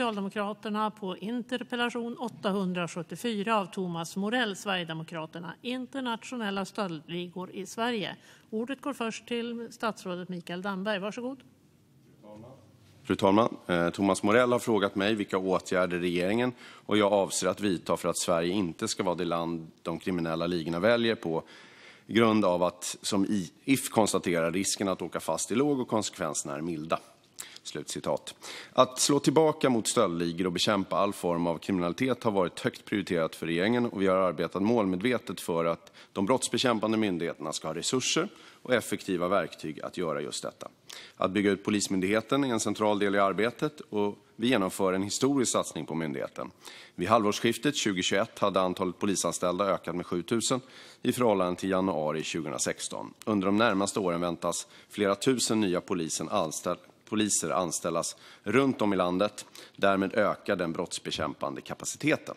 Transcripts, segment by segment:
Socialdemokraterna på interpellation 874 av Thomas Morell, Sverigedemokraterna, internationella stöldligor i Sverige. Ordet går först till statsrådet Mikael Damberg. Varsågod. Fru talman! Eh, Thomas Morell har frågat mig vilka åtgärder regeringen och jag avser att vidta för att Sverige inte ska vara det land de kriminella ligorna väljer på grund av att, som IF konstaterar, risken att åka fast är låg och konsekvenserna är milda. Slutcitat. Att slå tillbaka mot stöldligor och bekämpa all form av kriminalitet har varit högt prioriterat för regeringen och vi har arbetat målmedvetet för att de brottsbekämpande myndigheterna ska ha resurser och effektiva verktyg att göra just detta. Att bygga ut Polismyndigheten är en central del i arbetet och vi genomför en historisk satsning på myndigheten. Vid halvårsskiftet 2021 hade antalet polisanställda ökat med 7 000 i förhållande till januari 2016. Under de närmaste åren väntas flera tusen nya polisen anställ poliser anställas runt om i landet. Därmed ökar den brottsbekämpande kapaciteten.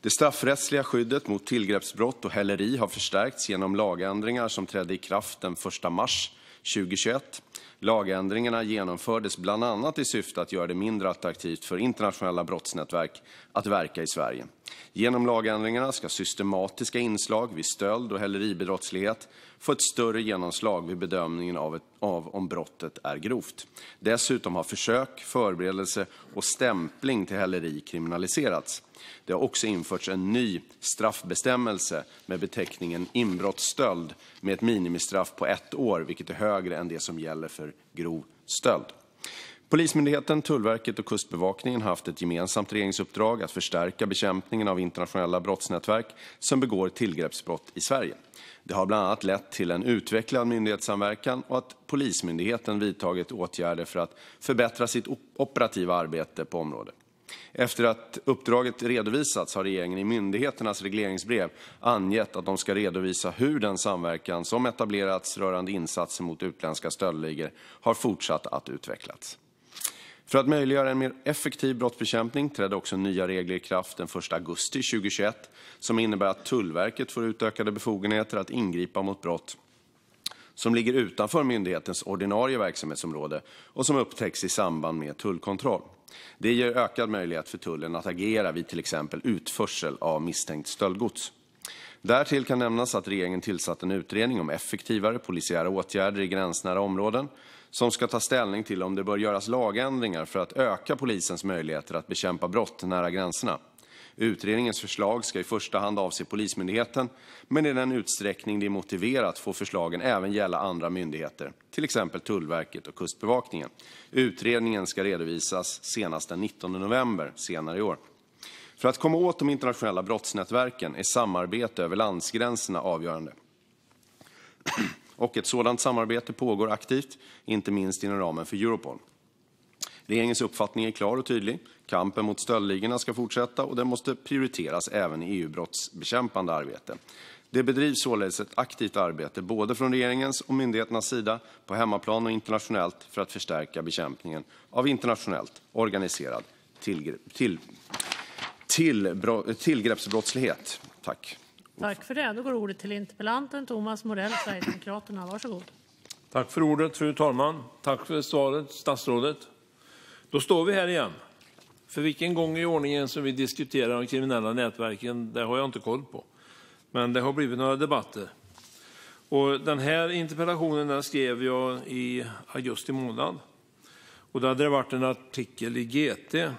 Det straffrättsliga skyddet mot tillgreppsbrott och häleri har förstärkts genom lagändringar som trädde i kraft den 1 mars 2021. Lagändringarna genomfördes bland annat i syfte att göra det mindre attraktivt för internationella brottsnätverk att verka i Sverige. Genom lagändringarna ska systematiska inslag vid stöld och häleribrottslighet få ett större genomslag vid bedömningen av om brottet är grovt. Dessutom har försök, förberedelse och stämpling till häleri kriminaliserats. Det har också införts en ny straffbestämmelse med beteckningen inbrottsstöld med ett minimistraff på ett år, vilket är högre än det som gäller för grov stöld. Polismyndigheten, Tullverket och Kustbevakningen har haft ett gemensamt regeringsuppdrag att förstärka bekämpningen av internationella brottsnätverk som begår tillgreppsbrott i Sverige. Det har bland annat lett till en utvecklad myndighetssamverkan och att Polismyndigheten vidtagit åtgärder för att förbättra sitt operativa arbete på området. Efter att uppdraget redovisats har regeringen i myndigheternas regleringsbrev angett att de ska redovisa hur den samverkan som etablerats rörande insatser mot utländska stöldligor har fortsatt att utvecklas. För att möjliggöra en mer effektiv brottsbekämpning trädde också nya regler i kraft den 1 augusti 2021 som innebär att Tullverket får utökade befogenheter att ingripa mot brott som ligger utanför myndighetens ordinarie verksamhetsområde och som upptäcks i samband med tullkontroll. Det ger ökad möjlighet för tullen att agera vid till exempel utförsel av misstänkt stöldgods. Därtill kan nämnas att regeringen tillsatt en utredning om effektivare polisiära åtgärder i gränsnära områden som ska ta ställning till om det bör göras lagändringar för att öka polisens möjligheter att bekämpa brott nära gränserna. Utredningens förslag ska i första hand avse Polismyndigheten, men i den utsträckning det är motiverat får förslagen även gälla andra myndigheter, till exempel Tullverket och Kustbevakningen. Utredningen ska redovisas senast den 19 november senare i år. För att komma åt de internationella brottsnätverken är samarbete över landsgränserna avgörande och ett sådant samarbete pågår aktivt, inte minst inom ramen för Europol. Regeringens uppfattning är klar och tydlig. Kampen mot stöldligorna ska fortsätta och den måste prioriteras även i EU-brottsbekämpande arbete. Det bedrivs således ett aktivt arbete både från regeringens och myndigheternas sida på hemmaplan och internationellt för att förstärka bekämpningen av internationellt organiserad tillgreppsbrottslighet. Tack. Tack för det. Då går ordet till interpellanten Thomas Morell, Sverigedemokraterna. Varsågod. Tack för ordet, fru talman. Tack för svaret, statsrådet. Då står vi här igen. För vilken gång i ordningen som vi diskuterar de kriminella nätverken, det har jag inte koll på. Men det har blivit några debatter. Och den här interpellationen den skrev jag i augusti månad. Och då hade det varit en artikel i GT eh,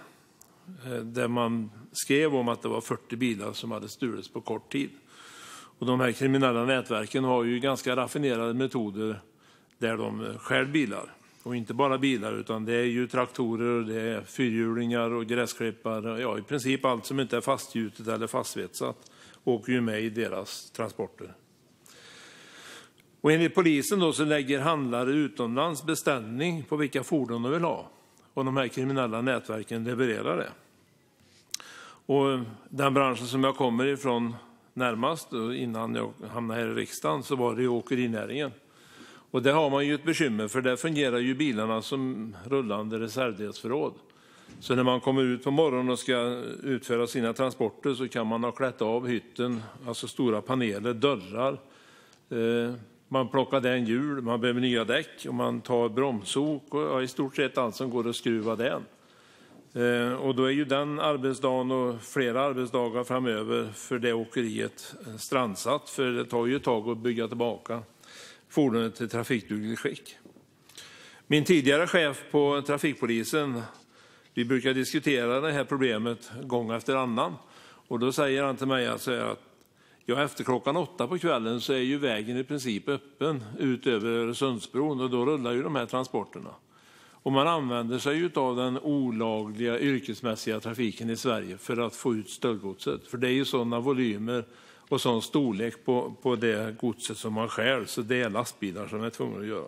där man skrev om att det var 40 bilar som hade stulits på kort tid. De kriminella nätverken har ganska raffinerade metoder där de eh, stjäl bilar. Och inte bara bilar, utan det är traktorer, fyrhjulingar, och gräsklippare ja, i princip allt som inte är fastgjutet eller fastsvetsat åker ju med i deras transporter. Enligt polisen lägger handlare utomlands beställning på vilka fordon de vill ha, och de här kriminella nätverken levererar det. Den branschen som jag kommer ifrån närmast innan jag hamnade här i riksdagen så var det åkerinäringen. Och där har man ju ett bekymmer för där fungerar ju bilarna som rullande reservdelsförråd. Så när man kommer ut på morgonen och ska utföra sina transporter så kan man ha klätt av hytten, alltså stora paneler, dörrar. Eh, man plockar en hjul, man behöver nya däck och man tar bromsok och i stort sett allt som går att skruva den. Eh, då är ju den arbetsdagen och flera arbetsdagar framöver för det åkeriet strandsatt, för det tar ju ett tag att bygga tillbaka fordonet till trafikdugligt skick. Min tidigare chef på trafikpolisen och jag brukade diskutera det här problemet gång efter annan. Då säger han till mig alltså, att efter klockan åtta på kvällen är ju vägen i princip öppen ut över Öresundsbron, och då rullar ju de här transporterna. Man använder sig av den olagliga yrkesmässiga trafiken i Sverige för att få ut stöldgodset. för Det är sådana volymer och sådan storlek på det godset som man stjäl, så det är lastbilar som är tvungna att göra.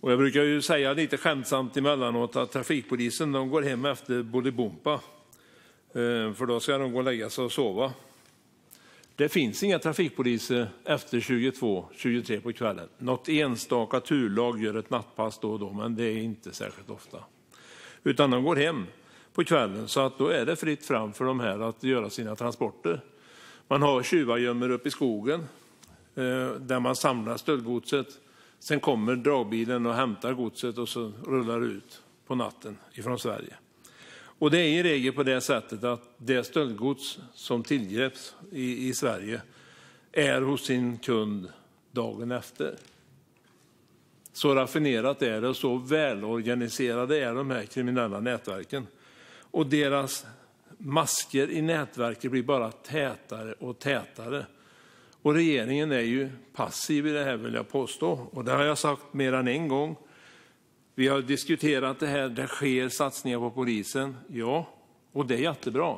Jag brukar säga lite skämtsamt emellanåt att trafikpolisen går hem efter Bolibompa, eh, för då ska de gå och lägga sig och sova. Det finns inga trafikpoliser efter 22-23 på kvällen. Något enstaka turlag gör ett nattpass då och då, men det är inte särskilt ofta. De går hem på kvällen, så då är det fritt fram för dem att göra sina transporter. Man har tjuvagömmor uppe i skogen eh, där man samlar stöldgodset. Sedan kommer dragbilen och hämtar godset och så rullar det ut på natten från Sverige. Det är i regel på det sättet att det stöldgods som tillgreps i Sverige är hos sin kund dagen efter. Så raffinerat är det, och så välorganiserade är de här kriminella nätverken. Deras masker i nätverket blir bara tätare och tätare. Regeringen är passiv i det här, vill jag påstå. och Det har jag sagt mer än en gång. Vi har diskuterat det här. Det sker satsningar på polisen, ja, och det är jättebra.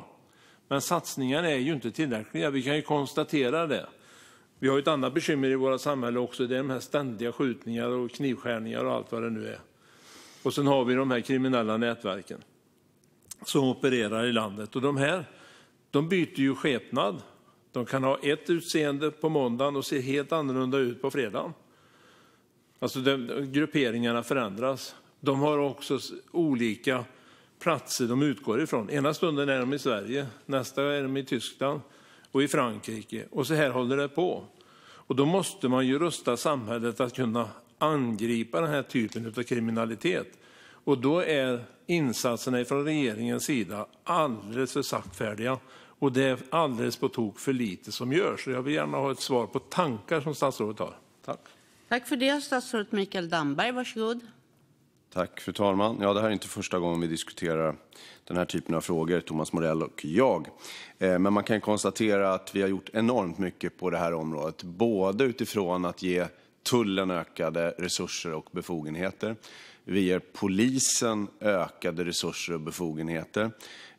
Men satsningarna är ju inte tillräckliga. Vi kan konstatera det. Vi har ett annat bekymmer i vårt samhälle också, det är de ständiga skjutningarna och knivskärningarna och allt vad det nu är. Och sen har vi de kriminella nätverken som opererar i landet. Och de här de byter ju skepnad. De kan ha ett utseende på måndagen och se helt annorlunda ut på fredagen. Alltså, Grupperingarna förändras. De har också olika platser de utgår ifrån. Ena stunden är de i Sverige, nästa är de i Tyskland och i Frankrike. Och Så här håller det på. Då måste man rusta samhället att kunna angripa den här typen av kriminalitet. Då är insatserna från regeringens sida alldeles för saktfärdiga, och det är alldeles på tok för lite som görs. Jag vill gärna ha ett svar på tankar som statsrådet har. Tack för det. Statsrådet Mikael Damberg, varsågod. Tack, fru talman. Ja, det här är inte första gången vi diskuterar den här typen av frågor, Thomas Morell och jag. Eh, men man kan konstatera att vi har gjort enormt mycket på det här området, både utifrån att ge tullen ökade resurser och befogenheter vi ger polisen ökade resurser och befogenheter.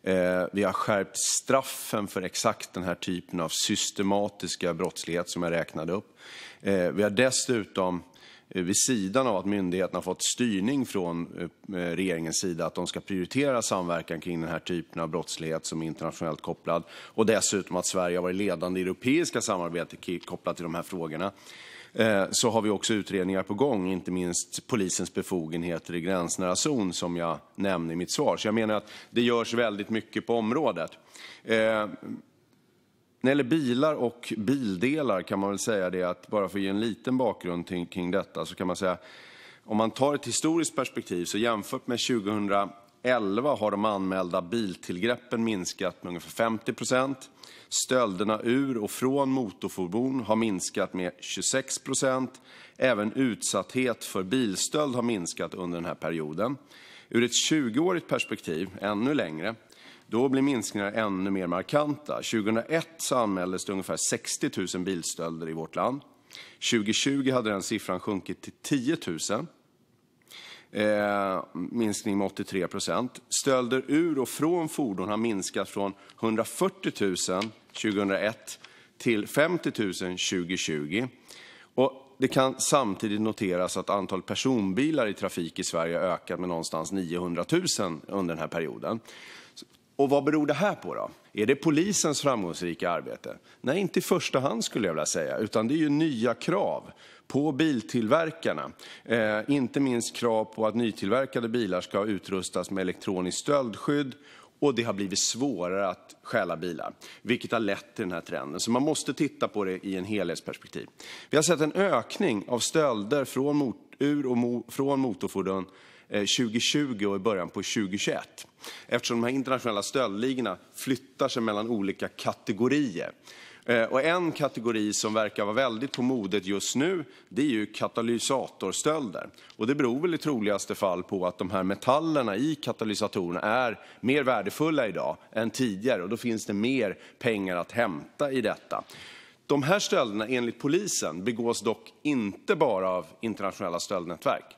Eh, vi har skärpt straffen för exakt den här typen av systematiska brottslighet som jag räknade upp. Eh, vi har dessutom eh, vid sidan av att myndigheterna har fått styrning från regeringens sida att de ska prioritera samverkan kring den här typen av brottslighet som är internationellt kopplad och dessutom att Sverige har varit ledande i europeiska samarbete kopplat till de här frågorna. Eh, så har vi också utredningar på gång, inte minst polisens befogenheter i gränsnära zon som jag nämnde i mitt svar. Så jag menar att det görs väldigt mycket på området. Eh, när det gäller bilar och bildelar kan man väl säga det att, bara för att ge en liten bakgrund kring detta, så kan man säga om man tar ett historiskt perspektiv så jämfört med 2000 2011 har de anmälda biltillgreppen minskat med ungefär 50 procent. Stölderna ur och från motorfordon har minskat med 26 procent. Även utsatthet för bilstöld har minskat under den här perioden. Ur ett 20-årigt perspektiv, ännu längre, då blir minskningarna ännu mer markanta. 2001 så anmäldes det ungefär 60 000 bilstölder i vårt land. 2020 hade den siffran sjunkit till 10 000. Eh, minskning med 83 procent. Stölder ur och från fordon har minskat från 140 000 2001 till 50 000 2020. Och det kan samtidigt noteras att antalet personbilar i trafik i Sverige har ökat med någonstans 900 000 under den här perioden. Och vad beror det här på då? Är det polisens framgångsrika arbete? Nej, inte i första hand skulle jag vilja säga, utan det är ju nya krav på biltillverkarna. Eh, inte minst krav på att nytillverkade bilar ska utrustas med elektroniskt stöldskydd och det har blivit svårare att stjäla bilar, vilket har lett till den här trenden. Så man måste titta på det i en helhetsperspektiv. Vi har sett en ökning av stölder från, mot, ur och mo, från motorfordon 2020 eh, och i början på 2021. Eftersom de här internationella stöldligorna flyttar sig mellan olika kategorier. Eh, en kategori som verkar vara väldigt på modet just nu är katalysatorstölder. Det beror väl i troligaste fall på att metallerna i katalysatorerna är mer värdefulla i dag än tidigare, och då finns det mer pengar att hämta i detta. De här stölderna begås enligt polisen dock inte bara av internationella stöldnätverk.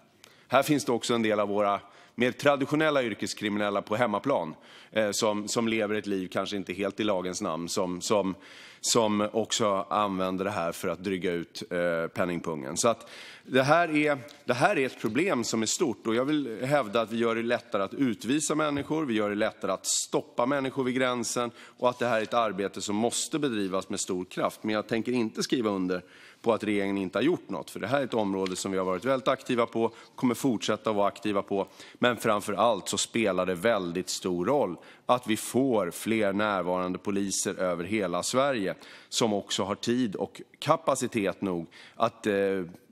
Här finns det också en del av våra mer traditionella yrkeskriminella på hemmaplan eh, som lever ett liv, kanske inte helt i lagens namn, som som också använder det här för att dryga ut eh, penningpungen. Så att det, här är, det här är ett problem som är stort och jag vill hävda att vi gör det lättare att utvisa människor, vi gör det lättare att stoppa människor vid gränsen och att det här är ett arbete som måste bedrivas med stor kraft. Men jag tänker inte skriva under på att regeringen inte har gjort något. För det här är ett område som vi har varit väldigt aktiva på, och kommer fortsätta att vara aktiva på. Men framför allt så spelar det väldigt stor roll att vi får fler närvarande poliser över hela Sverige Sverige som också har tid och kapacitet nog att eh,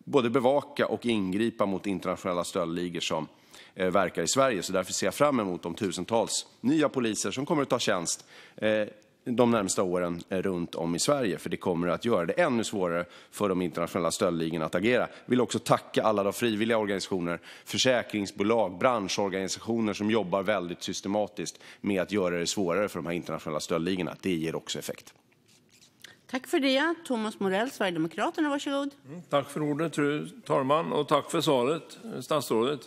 både bevaka och ingripa mot internationella stöldligor som eh, verkar i Sverige. Därför ser jag fram emot de tusentals nya poliser som kommer att ta tjänst eh, de närmaste åren runt om i Sverige, för det kommer att göra det ännu svårare för de internationella stöldligorna att agera. Jag vill också tacka alla de frivilliga organisationer, försäkringsbolag, branschorganisationer som jobbar väldigt systematiskt med att göra det svårare för de här internationella stöldligorna. Det ger också effekt. Tack för det. Thomas Morell, Sverigedemokraterna, varsågod. Mm, tack för ordet, fru talman, och tack för svaret, statsrådet.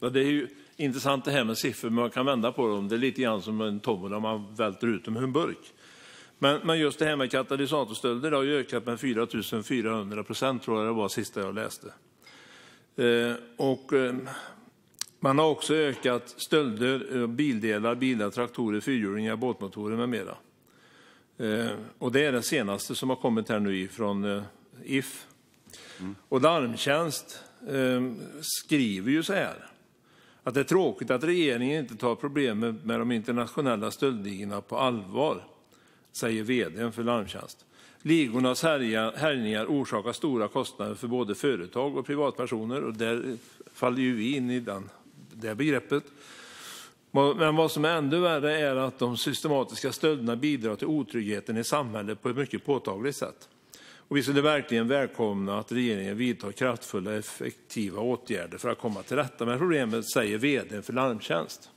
Ja, det är ju intressant det här med siffror, men man kan vända på dem. Det är lite grann som en tombola, man välter ut dem ur en burk. Men, men, just det här med katalysatorstölder har ju ökat med 4 400 procent, tror jag det var sista jag läste. Eh, och eh, man har också ökat stölder av eh, bildelar, bilar, traktorer, fyrhjulingar, båtmotorer med mera. Eh, det är det senaste som har kommit här nu från eh, If. Mm. Larmtjänst eh, skriver så här: Det är tråkigt att regeringen inte tar problemet med de internationella stöldligorna på allvar, säger vd för Larmtjänst. Ligornas härjningar orsakar stora kostnader för både företag och privatpersoner. Där faller vi in i det begreppet. Men vad som är ännu värre är att de systematiska stölderna bidrar till otryggheten i samhället på ett mycket påtagligt sätt. Vi skulle verkligen välkomna att regeringen vidtar kraftfulla och effektiva åtgärder för att komma till rätta med problemet, säger vd för Larmtjänst.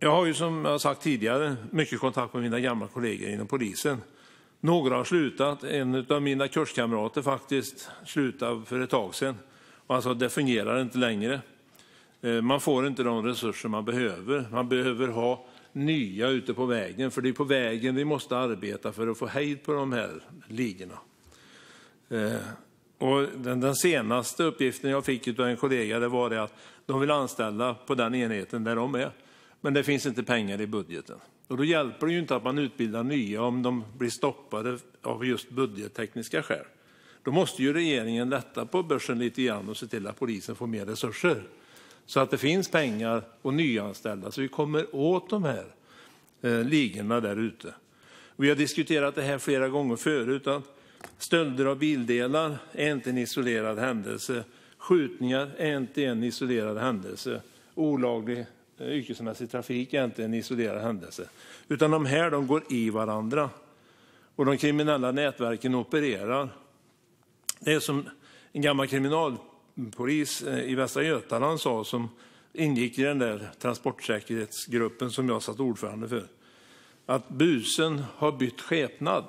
Jag har som jag sagt tidigare mycket kontakt med mina gamla kollegor inom polisen. Några har slutat. En av mina kurskamrater slutade för ett tag sedan. Han alltså, sa: Det fungerar inte längre. Eh, man får inte de resurser man behöver. Man behöver ha nya ute på vägen, för det är på vägen vi måste arbeta för att få hejd på de här ligorna. Eh, den senaste uppgiften jag fick av en kollega var att de vill anställa på den enheten där de är, men det finns inte pengar i budgeten. Då hjälper det inte att man utbildar nya om de blir stoppade av just budgettekniska skäl. Då måste regeringen lätta på börsen lite grann och se till att polisen får mer resurser så att det finns pengar och nyanställda så att vi kommer åt de här eh, ligorna där ute. Vi har diskuterat det här flera gånger förut. Att stölder av bildelar är inte en isolerad händelse. Skjutningar är inte en isolerad händelse. Olaglig eh, yrkesmässig trafik är inte en isolerad händelse. Utan de här de går i varandra. Och de kriminella nätverken opererar. Det är som en gammal kriminal polis eh, i Västra Götaland sa, som ingick i den där transportsäkerhetsgruppen som jag satt ordförande för, att busen har bytt skepnad.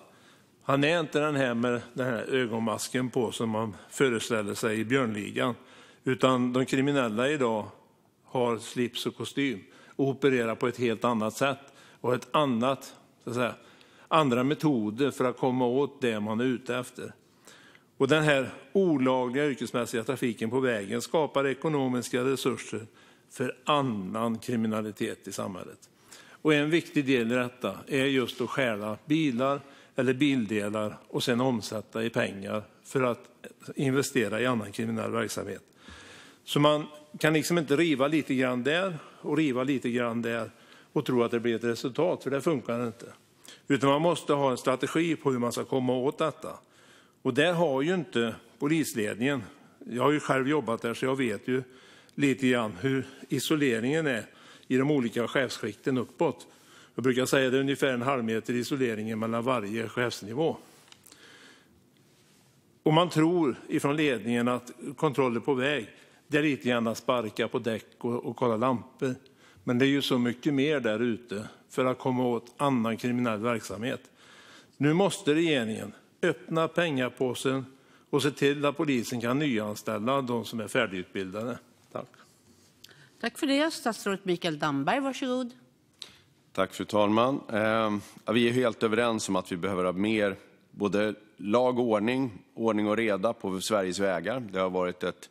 Han är inte den här med den här ögonmasken på som man föreställer sig i björnligan, utan de kriminella idag har slips och kostym och opererar på ett helt annat sätt och ett annat, så att säga, andra metoder för att komma åt det man är ute efter. Den här olagliga yrkesmässiga trafiken på vägen skapar ekonomiska resurser för annan kriminalitet i samhället. En viktig del i detta är just att stjäla bilar eller bildelar och sedan omsätta i pengar för att investera i annan kriminell verksamhet. Man kan liksom inte riva lite grann där och riva lite grann där och tro att det blir ett resultat, för det funkar inte. Man måste ha en strategi för hur man ska komma åt detta. Där har inte polisledningen jag har själv jobbat där, så jag vet lite grann hur isoleringen är i de olika chefsskikten uppåt. Jag brukar säga att det är ungefär en halvmeter isolering mellan varje chefsnivå. Man tror från ledningen att kontroller på väg är lite grann är att sparka på däck och kolla lampor. Men det är ju så mycket mer där ute för att komma åt annan kriminell verksamhet. Nu måste regeringen öppna pengapåsen och se till att polisen kan nyanställa de som är färdigutbildade. Tack. Tack för det. Statsrådet Mikael Damberg, varsågod. Tack, fru talman. Eh, vi är helt överens om att vi behöver ha mer både lag och ordning, ordning och reda på Sveriges vägar. Det har varit ett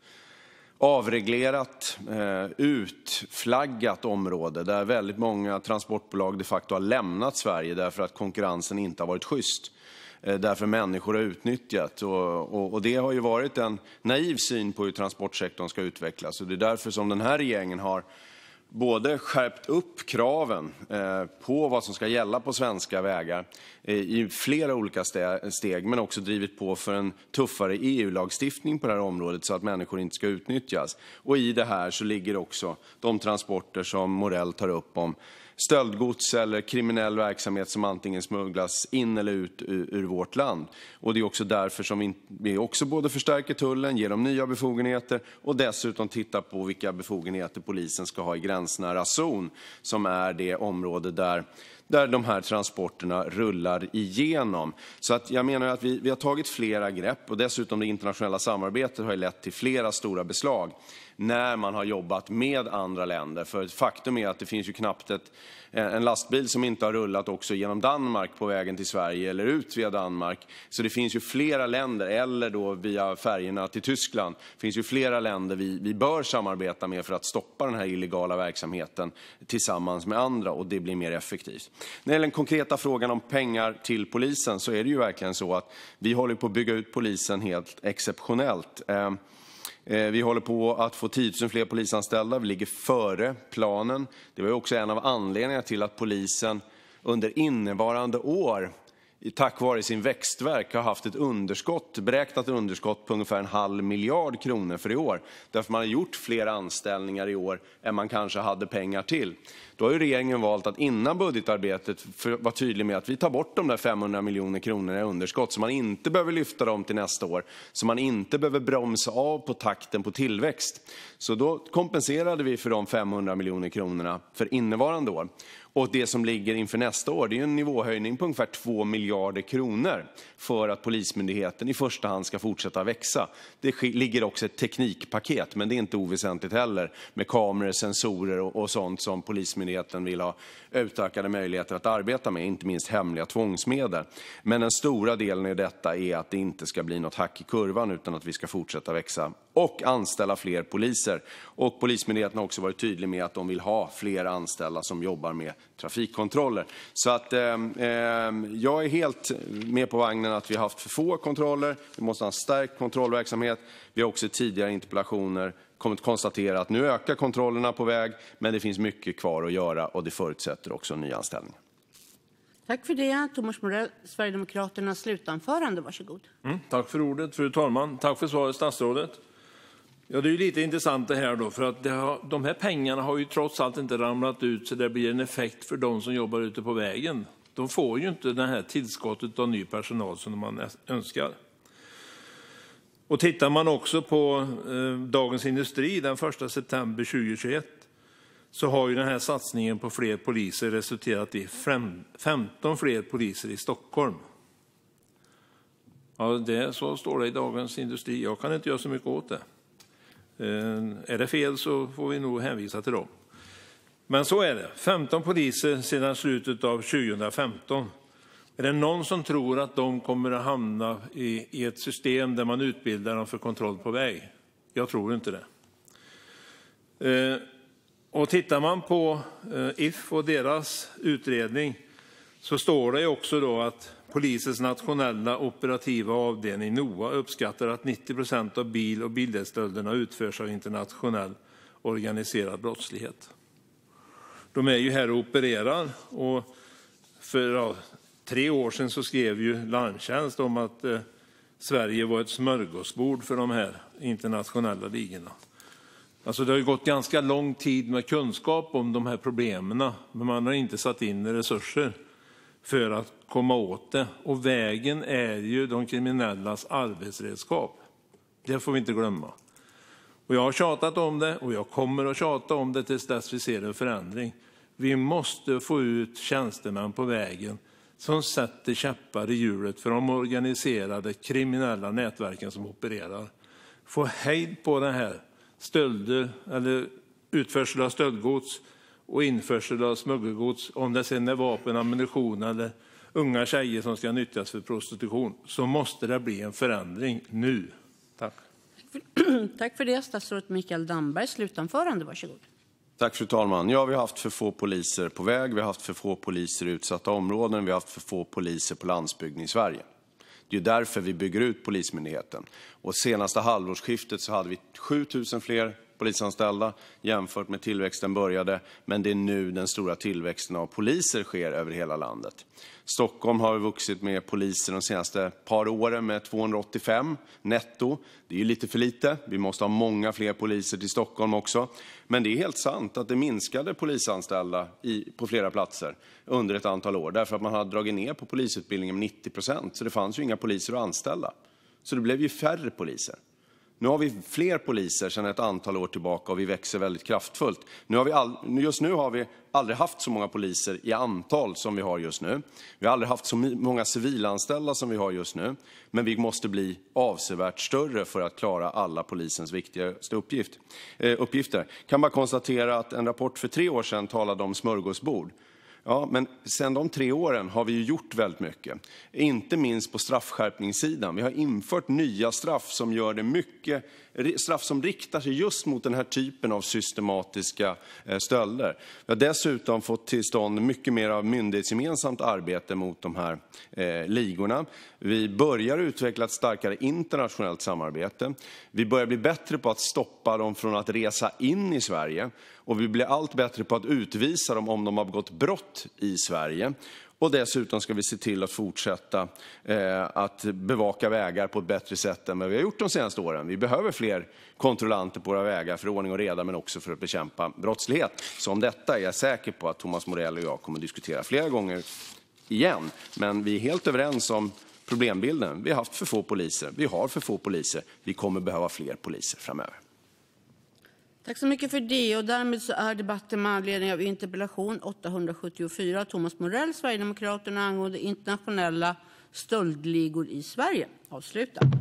avreglerat, eh, utflaggat område där väldigt många transportbolag de facto har lämnat Sverige därför att konkurrensen inte har varit schysst. Eh, därför människor har utnyttjat. Och, det har ju varit en naiv syn på hur transportsektorn ska utvecklas. Och det är därför som den här regeringen har både skärpt upp kraven eh, på vad som ska gälla på svenska vägar eh, i flera olika steg, men också drivit på för en tuffare EU-lagstiftning på det här området så att människor inte ska utnyttjas. Och i det här så ligger också de transporter som Morell tar upp om stöldgods eller kriminell verksamhet som antingen smugglas in eller ut ur vårt land. Och det är också därför som vi också både förstärker tullen, ger dem nya befogenheter och dessutom tittar på vilka befogenheter polisen ska ha i gränsnära zon som är det område där där de här transporterna rullar igenom. Så att jag menar att vi, vi har tagit flera grepp och dessutom det internationella samarbetet har lett till flera stora beslag när man har jobbat med andra länder. För faktum är att det finns ju knappt ett, eh, en lastbil som inte har rullat också genom Danmark på vägen till Sverige eller ut via Danmark. Så det finns ju flera länder, eller då via färjorna till Tyskland, finns ju flera länder vi, vi bör samarbeta med för att stoppa den här illegala verksamheten tillsammans med andra och det blir mer effektivt. När det gäller den konkreta frågan om pengar till polisen är det verkligen så att vi håller på att bygga ut polisen helt exceptionellt. Ehm, eh, vi håller på att få 10 000 fler polisanställda. Vi ligger före planen. Det var också en av anledningarna till att polisen under innevarande år tack vare sin växtvärk har haft ett beräknat underskott på ungefär en halv miljard kronor för i år. Man har gjort fler anställningar i år än man kanske hade pengar till. Då har ju regeringen valt att innan budgetarbetet vara tydlig med att vi tar bort de där 500 miljoner kronorna i underskott så man inte behöver lyfta dem till nästa år, så man inte behöver bromsa av på takten på tillväxt. Så då kompenserade vi för de 500 miljoner kronorna för innevarande år. Och det som ligger inför nästa år det är en nivåhöjning på ungefär 2 miljarder kronor för att Polismyndigheten i första hand ska fortsätta växa. Det ligger också ett teknikpaket, men det är inte oväsentligt heller, med kameror, sensorer och, och sånt som Polismyndigheten myndigheten vill ha utökade möjligheter att arbeta med, inte minst hemliga tvångsmedel. Men den stora delen i detta är att det inte ska bli något hack i kurvan utan att vi ska fortsätta växa och anställa fler poliser. Och Polismyndigheten har också varit tydlig med att de vill ha fler anställda som jobbar med trafikkontroller. Så att eh, eh jag är helt med på vagnen att vi har haft för få kontroller. Vi måste ha en stärkt kontrollverksamhet. Vi har också i tidigare interpellationer kommit att konstatera att nu ökar kontrollerna på väg, men det finns mycket kvar att göra och det förutsätter också nyanställningar. Tack för det. Thomas Morell, Sverigedemokraternas slutanförande. Varsågod. Mm, tack för ordet, fru talman. Tack för svaret, statsrådet. Ja, det är lite intressant det här då, för att har, de här pengarna har ju trots allt inte ramlat ut så det blir en effekt för de som jobbar ute på vägen. De får ju inte det här tillskottet av ny personal som man önskar. Tittar man också på eh, Dagens industri den 1 september 2021 ser man att satsningen på fler poliser har resulterat i 15 fler poliser i Stockholm. Så står det i Dagens industri. Jag kan inte göra så mycket åt det. Eh, är det fel får vi nog hänvisa till dem. Men så är det: 15 poliser sedan slutet av 2015. Är det någon som tror att de kommer att hamna i ett system där man utbildar dem för kontroll på väg? Jag tror inte det. Eh, tittar man på eh, If och deras utredning står det också att polisens nationella operativa avdelning, NOA, uppskattar att 90 procent av bil och bildelstölderna utförs av internationell organiserad brottslighet. De är ju här och opererar tre år sedan så skrev ju Larmtjänst om att eh, Sverige var ett smörgåsbord för de här internationella ligorna. Alltså det har gått ganska lång tid med kunskap om de här problemen, men man har inte satt in resurser för att komma åt det. Och vägen är ju de kriminellas arbetsredskap. Det får vi inte glömma. Och jag har tjatat om det och jag kommer att tjata om det tills dess vi ser en förändring. Vi måste få ut tjänstemän på vägen som sätter käppar i hjulet för de organiserade kriminella nätverken som opererar. Få hejd på detta! Utförsel av stöldgods och införsel av smuggelgods, om det sedan är vapen, ammunition eller unga tjejer som ska nyttjas för prostitution, måste det bli en förändring nu. Fru talman! Ja, vi har haft för få poliser på väg, vi har haft för få poliser i utsatta områden och vi har haft för få poliser på landsbygden i Sverige. Det är därför vi bygger ut Polismyndigheten. Senaste halvårsskiftet hade vi 7 000 fler polisanställda jämfört med när tillväxten började, men det är nu den stora tillväxten av poliser sker över hela landet. Stockholm har vuxit med poliser de senaste par åren med 285 netto. Det är lite för lite. Vi måste ha många fler poliser till Stockholm också. Men det är helt sant att det minskade polisanställda i, på flera platser under ett antal år därför att man hade dragit ner på polisutbildningen med 90 procent. Så det fanns ju inga poliser att anställa. Så det blev ju färre poliser. Nu har vi fler poliser sedan ett antal år tillbaka, och vi växer väldigt kraftfullt. Just nu har vi aldrig haft så många poliser i antal som vi har just nu. Vi har aldrig haft så många civilanställda som vi har just nu. Men vi måste bli avsevärt större för att klara alla polisens viktigaste eh, uppgifter. Jag kan bara konstatera att en rapport för tre år sedan talade om smörgåsbord. Ja, men sedan de tre åren har vi gjort väldigt mycket, inte minst på straffskärpningssidan. Vi har infört nya straff som gör det mycket straff som riktar sig just mot den här typen av systematiska eh, stölder. Vi har dessutom fått till stånd mycket mer av myndighetsgemensamt arbete mot de här eh, ligorna. Vi börjar utveckla ett starkare internationellt samarbete. Vi börjar bli bättre på att stoppa dem från att resa in i Sverige och vi blir allt bättre på att utvisa dem om de har begått brott i Sverige. Dessutom ska vi se till att fortsätta eh, att bevaka vägar på ett bättre sätt än vad vi har gjort de senaste åren. Vi behöver fler kontrollanter på våra vägar för ordning och reda men också för att bekämpa brottslighet. Så om detta är jag säker på att Thomas Morell och jag kommer att diskutera flera gånger igen. Men vi är helt överens om problembilden. Vi har haft för få poliser. Vi har för få poliser. Vi kommer att behöva fler poliser framöver. Tack så mycket för det. Och därmed så är debatten med anledning av interpellation 874 Thomas Morell, Sverigedemokraterna, angående internationella stöldligor i Sverige avslutad.